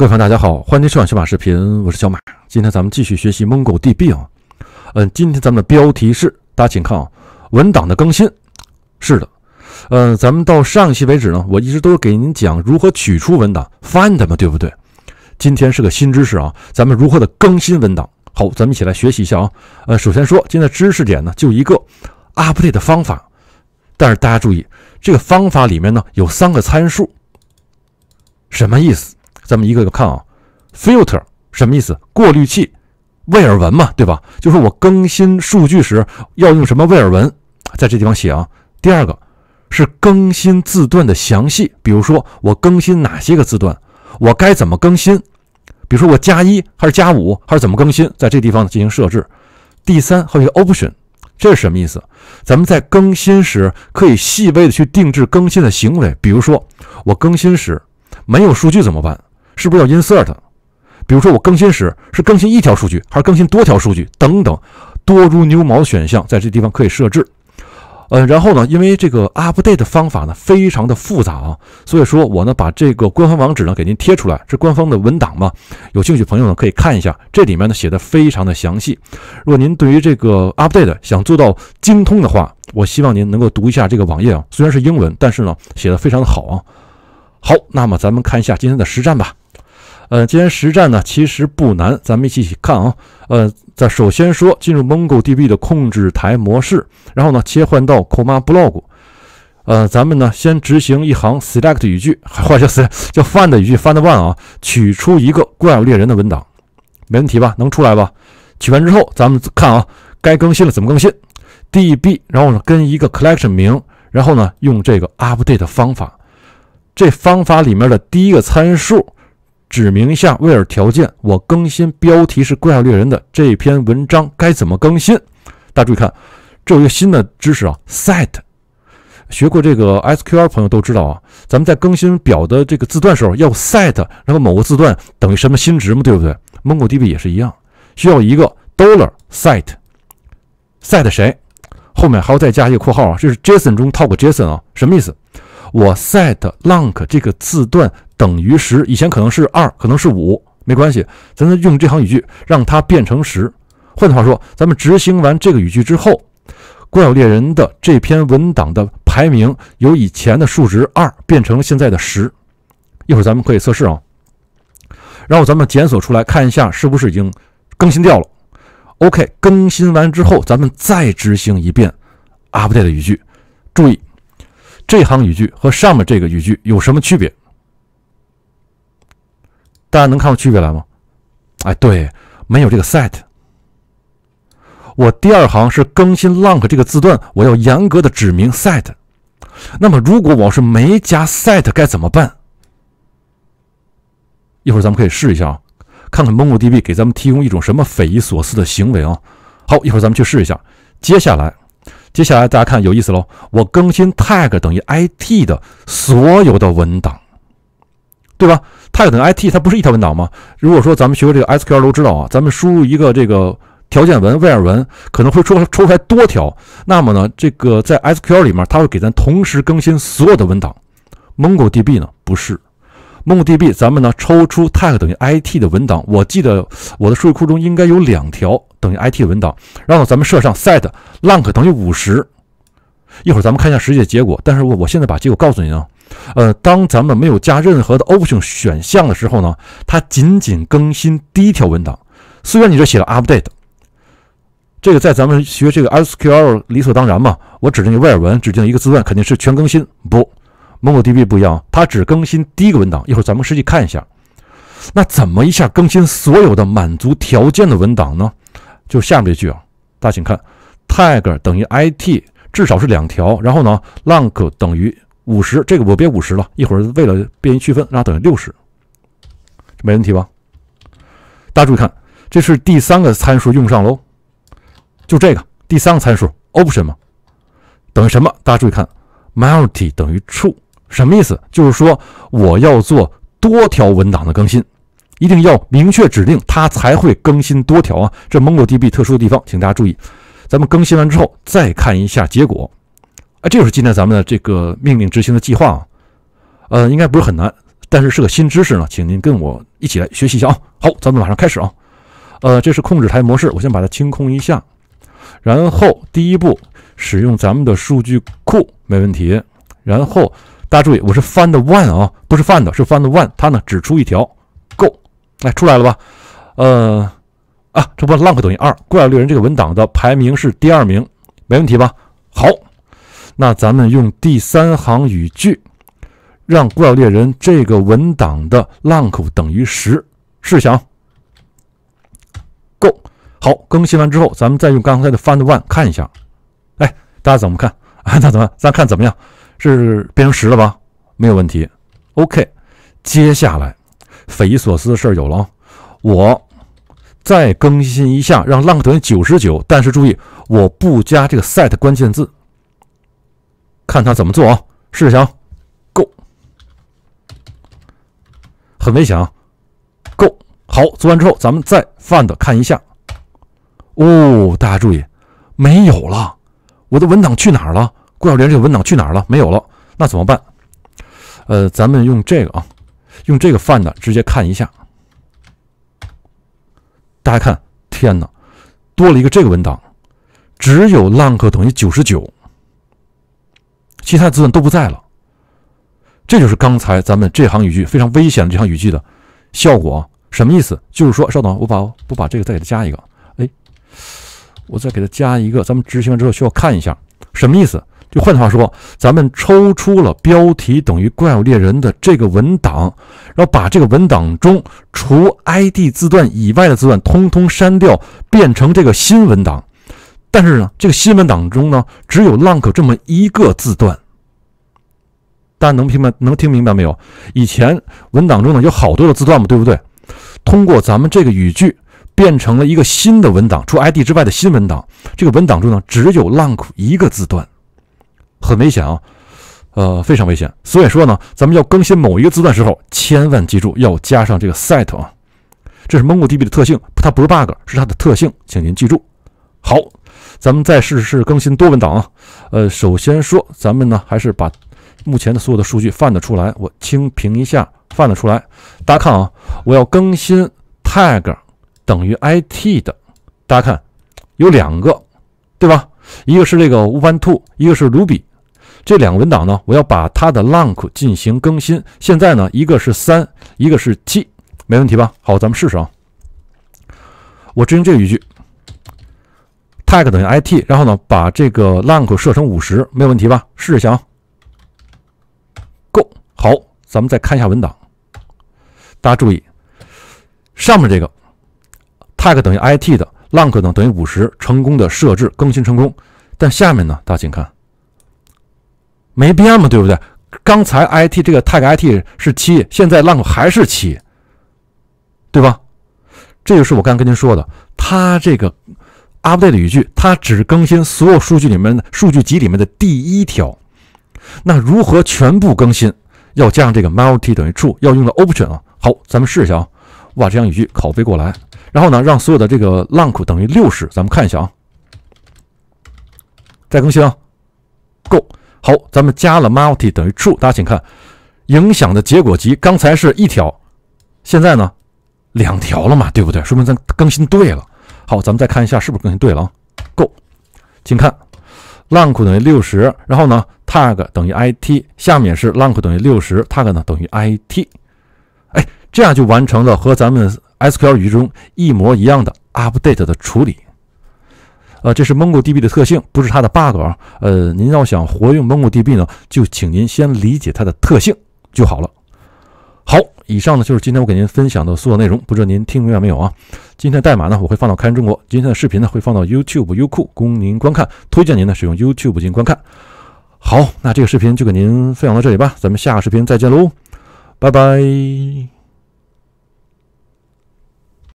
各位朋友，大家好，欢迎收看小马视频，我是小马。今天咱们继续学习 MongoDB 啊，嗯，今天咱们的标题是，大家请看啊，文档的更新。是的，呃，咱们到上期为止呢，我一直都是给您讲如何取出文档 find 嘛，对不对？今天是个新知识啊，咱们如何的更新文档？好，咱们一起来学习一下啊。呃，首先说，今天知识点呢就一个 update 的方法，但是大家注意，这个方法里面呢有三个参数，什么意思？咱们一个个看啊，filter 什么意思？过滤器，威尔文嘛，对吧？就是我更新数据时要用什么威尔文，在这地方写啊。第二个是更新字段的详细，比如说我更新哪些个字段，我该怎么更新？比如说我加一还是加五还是怎么更新，在这地方进行设置。第三，还有一个 option 这是什么意思？咱们在更新时可以细微的去定制更新的行为，比如说我更新时没有数据怎么办？是不是要 insert？比如说我更新时是更新一条数据，还是更新多条数据？等等，多如牛毛的选项在这地方可以设置。呃，然后呢，因为这个 update 的方法呢非常的复杂啊，所以说我呢把这个官方网址呢给您贴出来，是官方的文档嘛？有兴趣朋友呢可以看一下，这里面呢写的非常的详细。如果您对于这个 update 想做到精通的话，我希望您能够读一下这个网页啊，虽然是英文，但是呢写的非常的好啊。好，那么咱们看一下今天的实战吧。呃，既然实战呢其实不难，咱们一起一起看啊。呃，在首先说进入 MongoDB 的控制台模式，然后呢切换到 c o m a n blog。呃，咱们呢先执行一行 select 语句，或者叫叫 find 语句，find one 啊，取出一个怪物猎人的文档，没问题吧？能出来吧？取完之后，咱们看啊，该更新了怎么更新？DB，然后呢跟一个 collection 名，然后呢用这个 update 方法，这方法里面的第一个参数。指明一下威尔条件，我更新标题是《怪猎人》的这篇文章该怎么更新？大家注意看，这有一个新的知识啊，set 学过这个 SQL 朋友都知道啊，咱们在更新表的这个字段时候要 set 然后某个字段等于什么新值嘛，对不对？MongoDB 也是一样，需要一个 dollar set set 谁后面还要再加一个括号啊？这是 JSON 中套个 JSON 啊，什么意思？我 set l u n k 这个字段。等于十，以前可能是二，可能是五，没关系。咱们用这行语句让它变成十。换句话说，咱们执行完这个语句之后，怪物猎人的这篇文档的排名由以前的数值二变成现在的十。一会儿咱们可以测试啊，然后咱们检索出来看一下是不是已经更新掉了。OK，更新完之后，咱们再执行一遍 update 语句。注意，这行语句和上面这个语句有什么区别？大家能看出区别来吗？哎，对，没有这个 set。我第二行是更新 lang 这个字段，我要严格的指明 set。那么如果我是没加 set 该怎么办？一会儿咱们可以试一下啊，看看 MongoDB 给咱们提供一种什么匪夷所思的行为啊。好，一会儿咱们去试一下。接下来，接下来大家看有意思喽，我更新 tag 等于 it 的所有的文档。对吧？tag 等于 IT，它不是一条文档吗？如果说咱们学过这个 SQL，都知道啊，咱们输入一个这个条件文、where 文，可能会抽抽出来多条。那么呢，这个在 SQL 里面，它会给咱同时更新所有的文档。MongoDB 呢不是，MongoDB 咱们呢抽出 tag 等于 IT 的文档，我记得我的数据库中应该有两条等于 IT 的文档。然后咱们设上 set length 等于五十，一会儿咱们看一下实际的结果。但是我我现在把结果告诉您啊。呃，当咱们没有加任何的 option 选项的时候呢，它仅仅更新第一条文档。虽然你这写了 update，这个在咱们学这个 SQL 理所当然嘛。我指定一个外文，指定一个字段，肯定是全更新。不，MongoDB 不一样，它只更新第一个文档。一会儿咱们实际看一下，那怎么一下更新所有的满足条件的文档呢？就下面这句啊，大家请看 tag 等于 IT 至少是两条，然后呢，lang 等于五十，这个我别五十了，一会儿为了便于区分，让它等于六十，没问题吧？大家注意看，这是第三个参数用上喽，就这个第三个参数 option 嘛，等于什么？大家注意看，multi 等于 true，什么意思？就是说我要做多条文档的更新，一定要明确指令，它才会更新多条啊。这 MongoDB 特殊的地方，请大家注意。咱们更新完之后，再看一下结果。啊，这就是今天咱们的这个命令执行的计划啊，呃，应该不是很难，但是是个新知识呢，请您跟我一起来学习一下啊。好，咱们马上开始啊。呃，这是控制台模式，我先把它清空一下。然后第一步，使用咱们的数据库，没问题。然后大家注意，我是 find one 啊，不是 find，是 find one。它呢，只出一条，go。哎，出来了吧？呃，啊，这不 l a n g 等于二，怪猎人这个文档的排名是第二名，没问题吧？好。那咱们用第三行语句，让怪物猎人这个文档的浪 a n 等于十。试想，g o 好。更新完之后，咱们再用刚才的 find one 看一下。哎，大家怎么看？啊，那怎么？咱看怎么样？是变成十了吧？没有问题。OK，接下来匪夷所思的事儿有了啊！我再更新一下，让浪 a 等于九十九。但是注意，我不加这个 set 关键字。看他怎么做啊！试想，Go，很危险，Go 啊。好，做完之后，咱们再 Find 看一下。哦，大家注意，没有了，我的文档去哪儿了？郭小莲，这个文档去哪儿了？没有了，那怎么办？呃，咱们用这个啊，用这个 Find 直接看一下。大家看，天哪，多了一个这个文档，只有浪克等于九十九。其他字段都不在了，这就是刚才咱们这行语句非常危险的这行语句的效果。什么意思？就是说，稍等，我把我把这个再给它加一个。哎，我再给它加一个。咱们执行完之后需要看一下，什么意思？就换句话说，咱们抽出了标题等于“怪物猎人”的这个文档，然后把这个文档中除 ID 字段以外的字段通通删掉，变成这个新文档。但是呢，这个新闻档中呢，只有 l u n g 这么一个字段，大家能听明白能听明白没有？以前文档中呢有好多的字段嘛，对不对？通过咱们这个语句变成了一个新的文档，除 ID 之外的新文档。这个文档中呢只有 “lang” 一个字段，很危险啊，呃，非常危险。所以说呢，咱们要更新某一个字段时候，千万记住要加上这个 set 啊。这是 MongoDB 的特性，它不是 bug，是它的特性，请您记住。好。咱们再试试更新多文档啊。呃，首先说，咱们呢还是把目前的所有的数据放得出来。我清屏一下，放得出来。大家看啊，我要更新 tag 等于 it 的。大家看，有两个，对吧？一个是这个 n t o 一个是卢比。这两个文档呢，我要把它的 link 进行更新。现在呢，一个是三，一个是七，没问题吧？好，咱们试试啊。我执行这个语句。tag 等于 it，然后呢，把这个 length 设成五十，没有问题吧？试一下啊。Go，好，咱们再看一下文档。大家注意，上面这个 tag 等于 it 的 length 等等于五十，成功的设置，更新成功。但下面呢，大家请看，没变嘛，对不对？刚才 it 这个 tag it 是七，现在 length 还是七，对吧？这就是我刚跟您说的，它这个。Update 语句，它只更新所有数据里面的数据集里面的第一条。那如何全部更新？要加上这个 multi 等于 true，要用的 option 啊。好，咱们试一下啊。我把这样语句拷贝过来，然后呢，让所有的这个 length 等于六十。咱们看一下啊。再更新，Go 啊。好，咱们加了 multi 等于 true。大家请看，影响的结果集刚才是一条，现在呢两条了嘛，对不对？说明咱更新对了。好，咱们再看一下是不是更新对了啊？Go，请看 l a n k 等于六十，然后呢，tag 等于 it，下面是 l a n k 等于六十，tag 呢等于 it，哎，这样就完成了和咱们 SQL 语句中一模一样的 update 的处理。呃，这是 MongoDB 的特性，不是它的 bug 啊。呃，您要想活用 MongoDB 呢，就请您先理解它的特性就好了。好。以上呢就是今天我给您分享的所有内容，不知道您听明白没有啊？今天的代码呢我会放到开源中国，今天的视频呢会放到 YouTube、优酷供您观看，推荐您呢使用 YouTube 进行观看。好，那这个视频就给您分享到这里吧，咱们下个视频再见喽，拜拜。